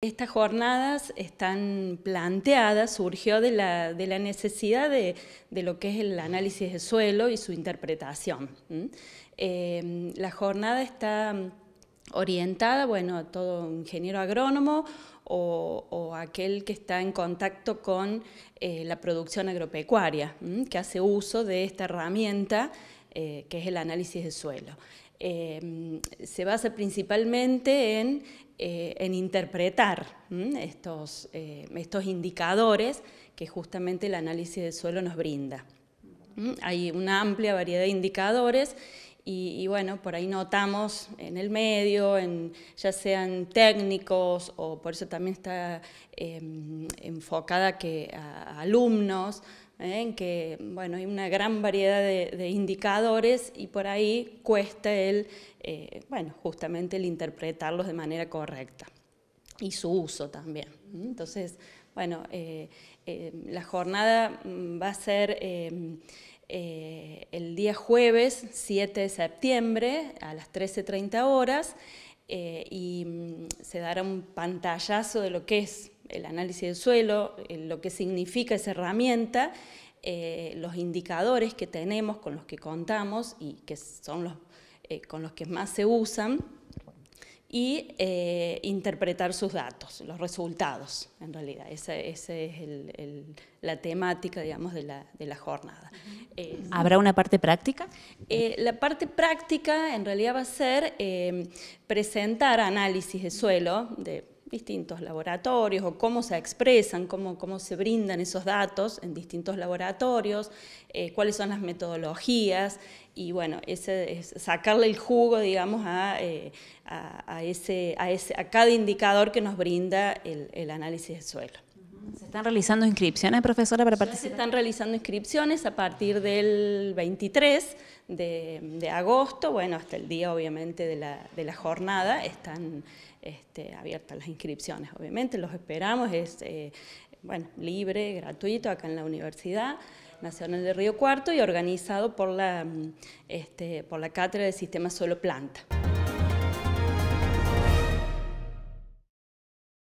Estas jornadas están planteadas, surgió de la, necesidad de, lo que es el análisis de suelo y su interpretación. Eh, la jornada está orientada, bueno, a todo ingeniero agrónomo o, aquel que está en contacto con eh, la producción agropecuaria, que hace uso de esta herramienta eh, que es el análisis de suelo. Eh, se basa principalmente en, eh, interpretar estos, indicadores que justamente el análisis de suelo nos brinda. Hay una amplia variedad de indicadores y, bueno, por ahí notamos en el medio, ya sean técnicos o por eso también está em, enfocada que a alumnos, ¿eh? en que bueno, hay una gran variedad de, indicadores y por ahí cuesta el, eh, bueno, justamente el interpretarlos de manera correcta y su uso también. Entonces, bueno, eh, la jornada mm, va a ser... Em, el día jueves 7 de septiembre a las 13.30 horas y mm, se dará un pantallazo de lo que es el análisis del suelo, lo que significa esa herramienta, eh, los indicadores que tenemos, con los que contamos y que son los, eh, con los que más se usan, y eh, interpretar sus datos, los resultados, en realidad. Esa, es la temática, digamos, de la, jornada. ¿Habrá una parte práctica? la parte práctica, en realidad, va a ser presentar análisis de suelo, de distintos laboratorios o cómo se expresan, cómo, se brindan esos datos en distintos laboratorios, eh, cuáles son las metodologías y bueno, ese sacarle el jugo, digamos, eh, a, cada indicador que nos brinda el, el análisis de suelo. ¿Se están realizando inscripciones, profesora, para participar? se están realizando inscripciones a partir del 23 de, agosto, bueno, hasta el día obviamente de la, jornada están este, abiertas las inscripciones, obviamente, los esperamos, es eh, bueno, libre, gratuito, acá en la Universidad. Nacional de Río Cuarto y organizado por la, este, por la Cátedra del Sistema Solo Planta.